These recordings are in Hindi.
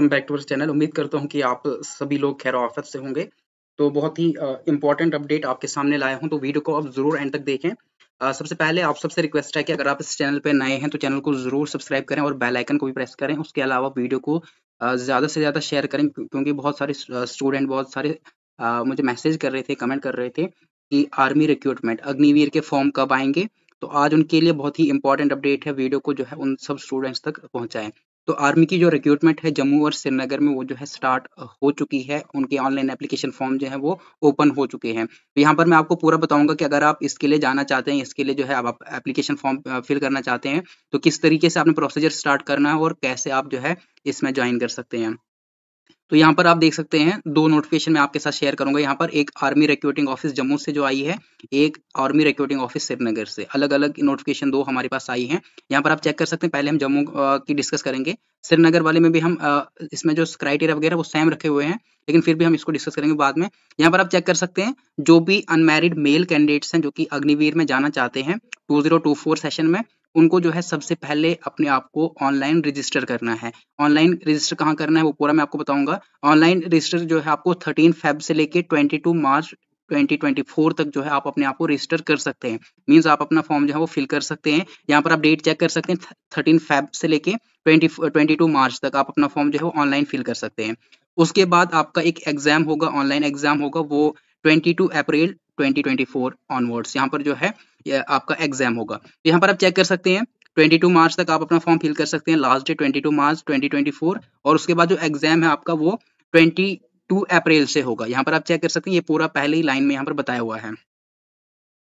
welcome back to our channel उम्मीद करता हूँ कि आप सभी लोग खैर ऑफिस से होंगे तो बहुत ही इंपॉर्टेंट अपडेट आपके सामने लाया हूँ तो वीडियो को आप जरूर एंड तक देखें uh, सबसे पहले आप सबसे रिक्वेस्ट है कि अगर आप इस चैनल पर नए हैं तो चैनल को जरूर सब्सक्राइब करें और बेलाइकन को भी प्रेस करें उसके अलावा वीडियो को uh, ज़्यादा से ज़्यादा शेयर करें क्योंकि बहुत सारे स्टूडेंट बहुत सारे uh, मुझे मैसेज कर रहे थे कमेंट कर रहे थे कि आर्मी रिक्रूटमेंट अग्निवीर के फॉर्म कब आएंगे तो आज उनके लिए बहुत ही इंपॉर्टेंट अपडेट है वीडियो को जो है उन सब स्टूडेंट्स तक पहुंचाएं तो आर्मी की जो रिक्रूटमेंट है जम्मू और श्रीनगर में वो जो है स्टार्ट हो चुकी है उनके ऑनलाइन एप्लीकेशन फॉर्म जो है वो ओपन हो चुके हैं तो यहाँ पर मैं आपको पूरा बताऊंगा कि अगर आप इसके लिए जाना चाहते हैं इसके लिए जो है आप एप्लीकेशन फॉर्म फिल करना चाहते हैं तो किस तरीके से आपने प्रोसीजर स्टार्ट करना है और कैसे आप जो है इसमें ज्वाइन कर सकते हैं तो यहाँ पर आप देख सकते हैं दो नोटिफिकेशन मैं आपके साथ शेयर करूंगा यहाँ पर एक आर्मी रिक्रूटिंग ऑफिस जम्मू से जो आई है एक आर्मी रिक्रूटिंग ऑफिस श्रीनगर से अलग अलग नोटिफिकेशन दो हमारे पास आई है यहाँ पर आप चेक कर सकते हैं पहले हम जम्मू की डिस्कस करेंगे श्रीनगर वाले में भी हम इसमें जो क्राइटेरिया वगैरह वो सेम रखे हुए हैं लेकिन फिर भी हम इसको डिस्कस करेंगे बाद में यहाँ पर आप चेक कर सकते हैं जो भी अनमेरिड मेल कैंडिडेट्स हैं जो कि अग्निवीर में जाना चाहते हैं टू सेशन में उनको जो है सबसे पहले अपने आप को ऑनलाइन रजिस्टर करना है ऑनलाइन रजिस्टर कहाँ करना है वो पूरा मैं आपको बताऊंगा ऑनलाइन रजिस्टर जो है आपको थर्टीन फेब से लेके ट्वेंटी टू मार्च 2024 तक जो है आप अपने आप को रजिस्टर कर सकते हैं मीन्स आप अपना फॉर्म जो है वो फिल कर सकते हैं यहाँ पर आप डेट चेक कर सकते हैं थर्टीन फेब से लेके ट्वेंटी 22 टू मार्च तक आप अपना फॉर्म जो है वो ऑनलाइन फिल कर सकते हैं उसके बाद आपका एक एग्जाम होगा ऑनलाइन एग्जाम होगा वो 22 अप्रैल 2024 ऑनवर्ड्स यहाँ पर जो है आपका एग्जाम होगा यहाँ पर आप चेक कर सकते हैं 22 मार्च तक आप अपना फॉर्म फिल कर सकते हैं लास्ट डे 22 मार्च 2024 और उसके बाद जो एग्जाम है आपका वो 22 अप्रैल से होगा यहाँ पर आप चेक कर सकते हैं ये पूरा पहले ही लाइन में यहाँ पर बताया हुआ है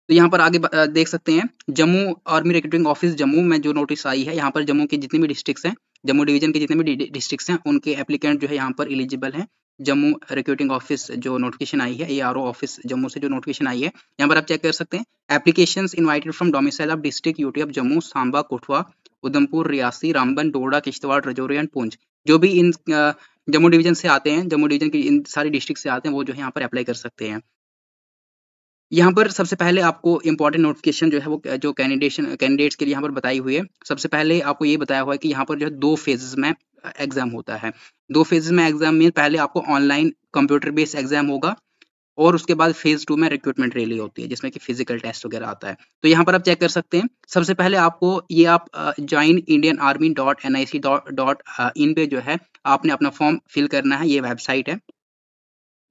तो यहाँ पर आगे देख सकते हैं Jammu army recruiting office Jammu में जो नोटिस आई है यहाँ पर जम्मू के जितने भी डिस्ट्रिक्ट हैं जम्मू डिवीजन के जितने भी डिस्ट्रिक्ट हैं उनके एप्लीकेंट जो है यहाँ पर इलिजिबल हैं जम्मू रिक्रूटिंग ऑफिस जो नोटिफिकेशन आई है ए ऑफिस जम्मू से जो नोटिफिकेशन आई है यहाँ पर आप चेक कर सकते हैं application invited from domicile of district UT of Jammu Samba Kathua Udhampur Reasi Ramban Doda Kishtwar Rajouri and Poonch जो भी इन जम्मू डिवीजन से आते हैं जम्मू डिवीजन के इन सारे डिस्ट्रिक्ट से आते हैं वो जो है यहाँ पर अप्लाई कर सकते हैं यहाँ पर सबसे पहले आपको इम्पोर्टेंट नोटिफिकेशन जो है वो जो कैंडिडेशन कैंडिडेट्स के लिए यहाँ पर बताई हुई है सबसे पहले आपको ये बताया हुआ है कि यहाँ पर जो है दो फेजेस में एग्जाम होता है दो फेजेस में एग्जाम में पहले आपको ऑनलाइन कंप्यूटर बेस्ड एग्जाम होगा और उसके बाद फेज टू में रिक्रूटमेंट रैली होती है जिसमें कि फिजिकल टेस्ट वगैरह आता है तो यहाँ पर आप चेक कर सकते हैं सबसे पहले आपको ये आप join Indian army dot N I C dot in पे जो है आपने अपना फॉर्म फिल करना है ये वेबसाइट है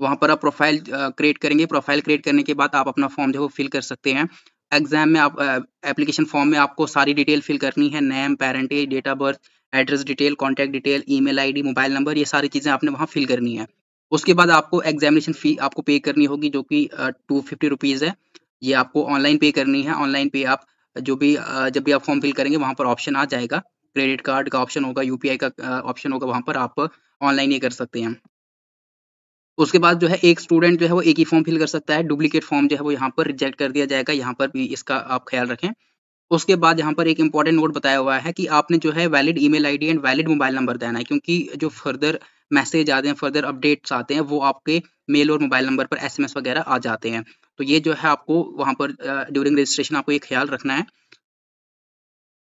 वहाँ पर आप प्रोफाइल क्रिएट करेंगे प्रोफाइल क्रिएट करने के बाद आप अपना फॉर्म जो है फिल कर सकते हैं एग्जाम में आप एप्लीकेशन फॉर्म में आपको सारी डिटेल फिल करनी है name parentage date of birth address detail contact detail email ID mobile number ये सारी चीज़ें आपने वहाँ फिल करनी है उसके बाद आपको एग्जामिनेशन फ़ी आपको पे करनी होगी जो कि टू फिफ्टी रुपीज़ है ये आपको ऑनलाइन पे करनी है ऑनलाइन पे आप जो भी जब भी आप फॉर्म फिल करेंगे वहाँ पर ऑप्शन आ जाएगा क्रेडिट कार्ड का ऑप्शन होगा यूपीआई का ऑप्शन होगा वहाँ पर आप ऑनलाइन ये कर सकते हैं उसके बाद जो है एक स्टूडेंट जो है वो एक ही फॉर्म फिल कर सकता है डुप्लीकेट फॉर्म जो है वो यहाँ पर रिजेक्ट कर दिया जाएगा यहाँ पर भी इसका आप ख्याल रखें उसके बाद यहाँ पर एक इंपॉर्टेंट नोट बताया हुआ है कि आपने जो है valid email ID and valid mobile number देना है क्योंकि जो फर्दर मैसेज आते हैं फर्दर अपडेट्स आते हैं वो आपके मेल और मोबाइल नंबर पर एसएमएस वगैरह आ जाते हैं तो ये जो है आपको वहाँ पर ड्यूरिंग रजिस्ट्रेशन आपको ये ख्याल रखना है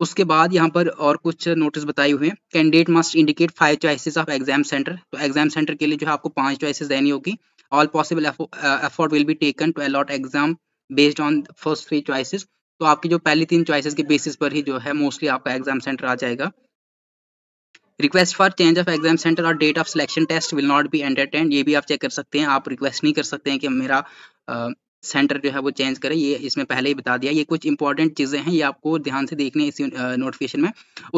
उसके बाद यहाँ पर और कुछ नोटिस बताए हुए हैं candidate must indicate five choices of exam centre तो एग्जाम सेंटर के लिए जो है आपको पांच चॉइसिस देनी होगी all possible effort will be taken to allot exam based on first three choices तो आपकी जो पहली तीन चॉइसेस के बेसिस पर ही जो है मोस्टली आपका एग्जाम सेंटर आ जाएगा request for change of exam centre और date of selection test will not be entertain ये भी आप चेक कर सकते हैं आप रिक्वेस्ट नहीं कर सकते हैं कि मेरा सेंटर जो है वो चेंज करें ये इसमें पहले ही बता दिया ये कुछ इंपॉर्टेंट चीज़ें हैं ये आपको ध्यान से देखनी है इस नोटिफिकेशन में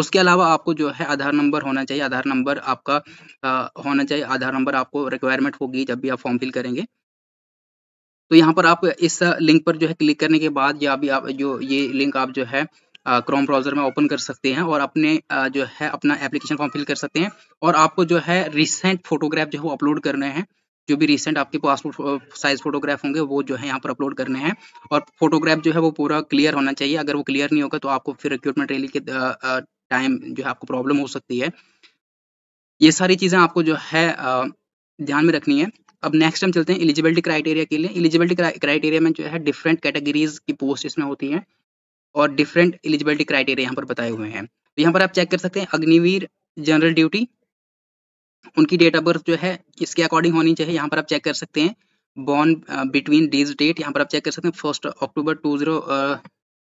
उसके अलावा आपको जो है आधार नंबर होना चाहिए आधार नंबर आपका uh, होना चाहिए आधार नंबर आपको रिक्वायरमेंट होगी जब भी आप फॉर्म फिल करेंगे तो यहाँ पर आप इस लिंक पर जो है क्लिक करने के बाद या अभी आप जो ये लिंक आप जो है क्रोम ब्राउजर में ओपन कर सकते हैं और अपने जो है अपना एप्लीकेशन फॉर्म फिल कर सकते हैं और आपको जो है रिसेंट फोटोग्राफ जो है वो अपलोड करने हैं जो भी रिसेंट आपके पासपोर्ट साइज फोटोग्राफ होंगे वो जो है यहाँ पर अपलोड करने हैं और फोटोग्राफ जो है वो पूरा क्लियर होना चाहिए अगर वो क्लियर नहीं होगा तो आपको फिर रिक्यूटमेंट रैली के टाइम जो है आपको प्रॉब्लम हो सकती है ये सारी चीज़ें आपको जो है ध्यान में रखनी है अब नेक्स्ट हम चलते हैं एलिजिबिलिटी क्राइटेरिया के लिए एलिजिबिलिटी क्राइटेरिया में जो है डिफरेंट कैटेगरीज की पोस्ट इसमें होती है और डिफरेंट एलिजिबिलिटी क्राइटेरिया यहाँ पर बताए हुए हैं तो यहाँ पर आप चेक कर सकते हैं अग्निवीर जनरल ड्यूटी उनकी डेट ऑफ बर्थ जो है इसके अकॉर्डिंग होनी चाहिए यहाँ पर आप चेक कर सकते हैं बॉर्न बिटवीन डीज डेट यहाँ पर आप चेक कर सकते हैं first October two zero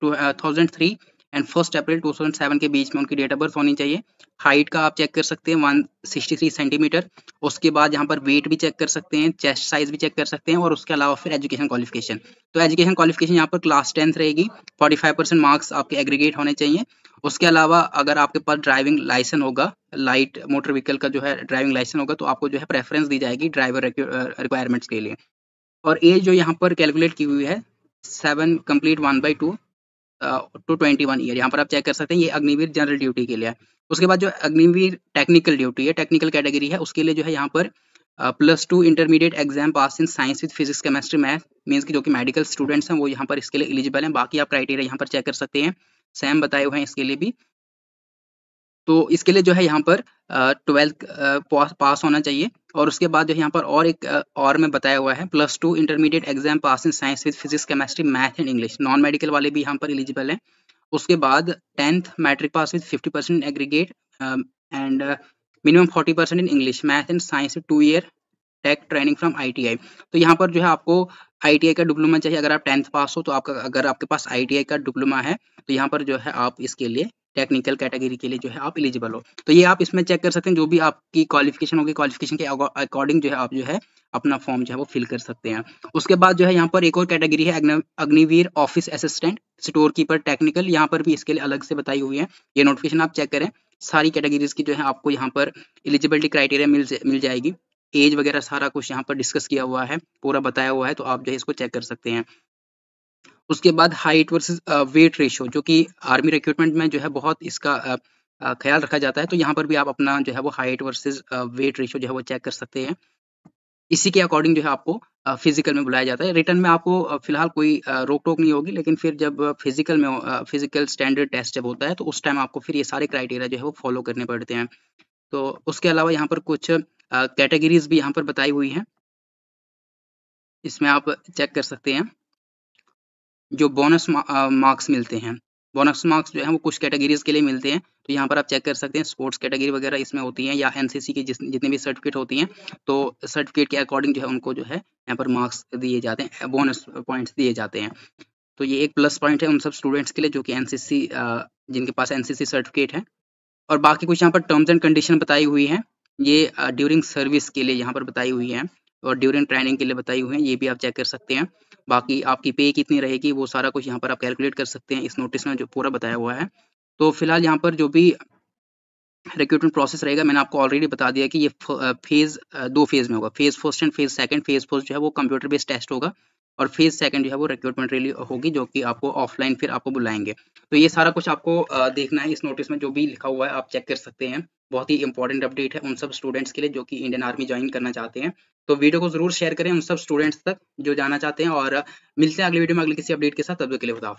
thousand three and first April 2007 के बीच में उनकी डेट ऑफ बर्थ होनी चाहिए हाइट का आप चेक कर सकते हैं 163 सेंटीमीटर उसके बाद यहाँ पर वेट भी चेक कर सकते हैं चेस्ट साइज भी चेक कर सकते हैं और उसके अलावा फिर एजुकेशन क्वालिफिकेशन तो एजुकेशन क्वालिफिकेशन यहाँ पर क्लास टेंथ रहेगी फोर्टी मार्क्स आपके एग्रीगेट होने चाहिए उसके अलावा अगर आपके पास ड्राइविंग लाइसेंस होगा लाइट मोटर व्हीकल का जो है ड्राइविंग लाइसेंस होगा तो आपको जो है प्रेफरेंस दी जाएगी ड्राइवर रिक्वायरमेंट्स के लिए और एज जो यहाँ पर कैलकुलेट की हुई है seven complete one by two two twenty one year यहाँ पर आप चेक कर सकते हैं ये अग्निवीर जनरल ड्यूटी के लिए उसके बाद जो अग्निवीर टेक्निकल ड्यूटी है टेक्निकल कैटेगरी है उसके लिए जो है यहाँ पर plus two intermediate exam pass in science with physics chemistry math means की जो कि मेडिकल स्टूडेंट्स हैं वो यहाँ पर इसके लिए एलिजिबल हैं बाकी आप क्राइटेरिया यहाँ पर चेक कर सकते हैं सैम बताए हुए हैं इसके लिए भी तो इसके लिए जो है यहाँ पर ट्वेल्थ पास होना चाहिए और उसके बाद जो है यहाँ पर और एक और में बताया हुआ है plus two intermediate exam pass in science with physics chemistry math and English non medical वाले भी यहाँ पर एलिजिबल हैं उसके बाद tenth matric pass with fifty percent aggregate and minimum forty percent in English math and science two year tech training from आई तो यहाँ पर जो है आपको आई का डिप्लोमा चाहिए अगर आप टेंथ पास हो तो आपका अगर आपके पास आई का डिप्लोमा है तो यहाँ पर जो है आप इसके लिए टेक्निकल कैटेगरी के लिए जो है आप एलिजिबल हो तो ये आप इसमें चेक कर सकते हैं जो भी आपकी क्वालिफिकेशन होगी क्वालिफिकेशन के अकॉर्डिंग जो है आप जो है अपना फॉर्म जो है वो फिल कर सकते हैं उसके बाद जो है यहाँ पर एक और कैटेगरी है Agniveer office assistant store keeper technical यहाँ पर भी इसके लिए अलग से बताई हुई है ये नोटिफिकेशन आप चेक करें सारी कैटेगरीज की जो है आपको यहाँ पर एलिजिबिलिटी क्राइटेरिया मिल मिल जाएगी एज वगैरह सारा कुछ यहाँ पर डिस्कस किया हुआ है पूरा बताया हुआ है तो आप जो है इसको चेक कर सकते हैं उसके बाद हाइट वर्सेस वेट रेशियो जो कि आर्मी रिक्रूटमेंट में जो है बहुत इसका uh, uh, ख्याल रखा जाता है तो यहाँ पर भी आप अपना जो है वो हाइट वर्सेस वेट रेशियो जो है वो चेक कर सकते हैं इसी के अकॉर्डिंग जो है आपको फिजिकल uh, में बुलाया जाता है रिटर्न में आपको फिलहाल कोई रोक टोक नहीं होगी लेकिन फिर जब फिजिकल में फिजिकल स्टैंडर्ड टेस्ट जब होता है तो उस टाइम आपको फिर ये सारे क्राइटेरिया जो है वो फॉलो करने पड़ते हैं तो उसके अलावा यहाँ पर कुछ कैटेगरीज भी यहाँ पर बताई हुई हैं इसमें आप चेक कर सकते हैं जो बोनस मार्क्स uh, मिलते हैं बोनस मार्क्स जो है वो कुछ कैटेगरीज के लिए मिलते हैं तो यहाँ पर आप चेक कर सकते हैं स्पोर्ट्स कैटेगरी वगैरह इसमें होती हैं या एनसीसी की जिस जितने भी सर्टिफिकेट होती हैं तो सर्टिफिकेट के अकॉर्डिंग जो है उनको जो है यहाँ पर मार्क्स दिए जाते हैं बोनस uh, पॉइंट्स दिए जाते हैं तो ये एक प्लस पॉइंट है उन सब स्टूडेंट्स के लिए जो कि एन uh, जिनके पास एन सर्टिफिकेट है और बाकी कुछ यहाँ पर टर्म्स एंड कंडीशन बताई हुई है ये ड्यूरिंग सर्विस के लिए यहाँ पर बताई हुई है और ड्यूरिंग ट्रेनिंग के लिए बताई हुई है ये भी आप चेक कर सकते हैं बाकी आपकी पे कितनी रहेगी वो सारा कुछ यहाँ पर आप कैलकुलेट कर सकते हैं इस नोटिस में जो पूरा बताया हुआ है तो फिलहाल यहाँ पर जो भी रिक्रूटमेंट प्रोसेस रहेगा मैंने आपको ऑलरेडी बता दिया कि ये फेज दो फेज में होगा phase first and phase second phase first जो है वो कंप्यूटर बेस्ड टेस्ट होगा और फेज सेकंड जो है वो रिक्रूटमेंट रैली होगी जो कि आपको ऑफलाइन फिर आपको बुलाएंगे तो ये सारा कुछ आपको देखना है इस नोटिस में जो भी लिखा हुआ है आप चेक कर सकते हैं बहुत ही इंपॉर्टेंट अपडेट है उन सब स्टूडेंट्स के लिए जो कि इंडियन आर्मी ज्वाइन करना चाहते हैं तो वीडियो को जरूर शेयर करें उन सब स्टूडेंट्स तक जो जाना चाहते हैं और मिलते हैं अगले वीडियो में अगले किसी अपडेट के साथ तब तक के लिए खुदा